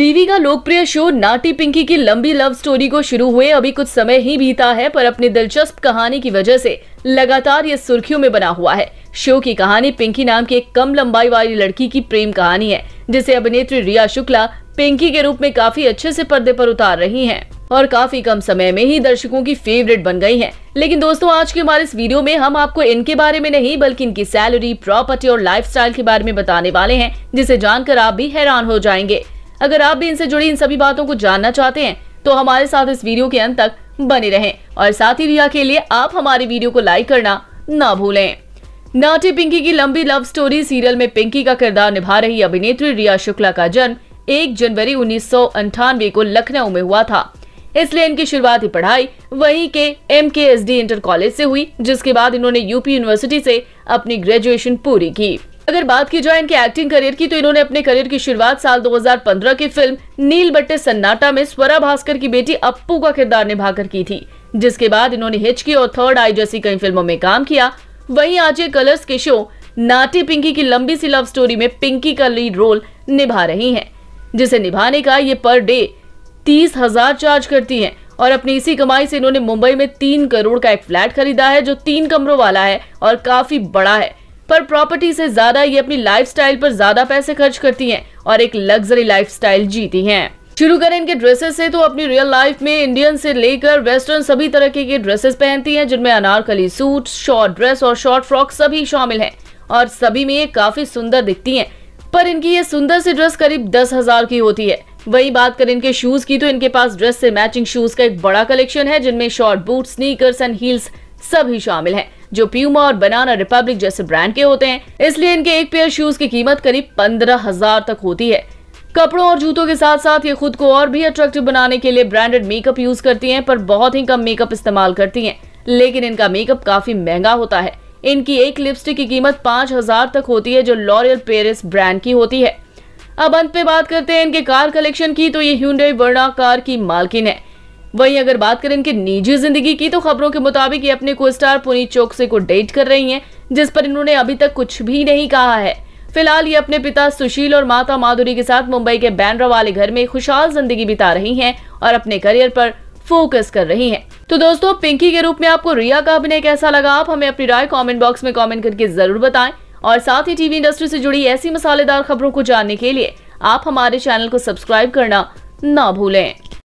TV का लोकप्रिय show नाटी पिंकी की लंबी लव स्टोरी को शुरू हुए अभी कुछ समय ही बीता है पर अपनी दिलचस्प कहानी की वजह से लगातार ये सुर्खियों में बना हुआ है शो की कहानी पिंकी नाम की एक कम लंबाई वाली लड़की की प्रेम कहानी है जिसे अभिनेत्री रिया शुक्ला पिंकी के रूप में काफी अच्छे से पर्दे पर उतार रही हैं और काफी कम समय में ही दर्शकों की फेवरेट बन गई हैं। लेकिन दोस्तों आज के हमारे इस वीडियो में हम आपको इनके बारे में नहीं बल्कि इनकी सैलरी प्रॉपर्टी और लाइफस्टाइल के बारे में बताने वाले हैं जिसे जानकर आप भी हैरान हो जाएंगे अगर आप भी इनसे जुड़ी इन सभी बातों को जानना चाहते हैं तो हमारे साथ इस वीडियो के अंत तक बने रहें और साथ ही रिया के लिए आप हमारे वीडियो को लाइक करना ना भूलें नाटी पिंकी की लंबी लव स्टोरी सीरियल में पिंकी का किरदार निभा रही अभिनेत्री रिया शुक्ला का जन्म एक जनवरी उन्नीस को लखनऊ में हुआ था इसलिए इनकी शुरुआती पढ़ाई वहीं के एम के एस डी इंटर कॉलेज से हुई जिसके बाद इन्होंने यूपी यूनिवर्सिटी से अपनी ग्रेजुएशन पूरी की अगर बात की जाए इनके एक्टिंग करियर की तो इन्होंने अपने करियर की शुरुआत साल 2015 की फिल्म नील बट्टे सन्नाटा में स्वरा भास्कर की बेटी अप्पू का किरदार निभाकर की थी जिसके बाद इन्होंने हिचकी और थर्ड आई जैसी कई फिल्मों में काम किया वहीं आज ये कलर्स के शो नाटी पिंकी की लंबी सी लव स्टोरी में पिंकी का लीड रोल निभा रही है जिसे निभाने का ये पर डे तीस हजार चार्ज करती हैं और अपनी इसी कमाई से इन्होंने मुंबई में तीन करोड़ का एक फ्लैट खरीदा है जो तीन कमरों वाला है और काफी बड़ा है पर प्रॉपर्टी से ज्यादा ये अपनी लाइफस्टाइल पर ज्यादा पैसे खर्च करती हैं और एक लग्जरी लाइफस्टाइल जीती हैं शुरू करें इनके ड्रेसेस से तो अपनी रियल लाइफ में इंडियन से लेकर वेस्टर्न सभी तरह के ड्रेसेस पहनती हैं जिनमें अनारकली सूट शॉर्ट ड्रेस और शॉर्ट फ्रॉक सभी शामिल हैं और सभी में ये काफी सुंदर दिखती हैं पर इनकी ये सुंदर सी ड्रेस करीब दस हजार की होती है वही बात करें इनके शूज की तो इनके पास ड्रेस से मैचिंग शूज का एक बड़ा कलेक्शन है जिनमें short boot sneakers and heels सभी शामिल हैं जो प्यूमा और बनाना रिपब्लिक जैसे ब्रांड के होते हैं इसलिए इनके एक पेयर शूज की कीमत करीब पंद्रह हजार तक होती है कपड़ों और जूतों के साथ साथ ये खुद को और भी अट्रैक्टिव बनाने के लिए ब्रांडेड मेकअप यूज करती है पर बहुत ही कम मेकअप इस्तेमाल करती है लेकिन इनका मेकअप काफी महंगा होता है इनकी एक लिपस्टिक की कीमत पाँच हजार तक होती है जो लॉरियल पेरिस ब्रांड की होती है अब अंत पे बात करते हैं इनके कार कलेक्शन की तो ये ह्यूंडई वर्णा कार की मालकिन है वहीं अगर बात करें इनकी निजी जिंदगी की तो खबरों के मुताबिक ये अपने को स्टार पुनीत चौकसे को डेट कर रही हैं जिस पर इन्होंने अभी तक कुछ भी नहीं कहा है फिलहाल ये अपने पिता सुशील और माता माधुरी के साथ मुंबई के बैंड्रा वाले घर में खुशहाल जिंदगी बिता रही है और अपने करियर पर फोकस कर रही है तो दोस्तों पिंकी के रूप में आपको रिया का अभिनय कैसा लगा आप हमें अपनी राय कॉमेंट बॉक्स में कॉमेंट करके जरूर बताए और साथ ही टीवी इंडस्ट्री से जुड़ी ऐसी मसालेदार खबरों को जानने के लिए आप हमारे चैनल को सब्सक्राइब करना ना भूलें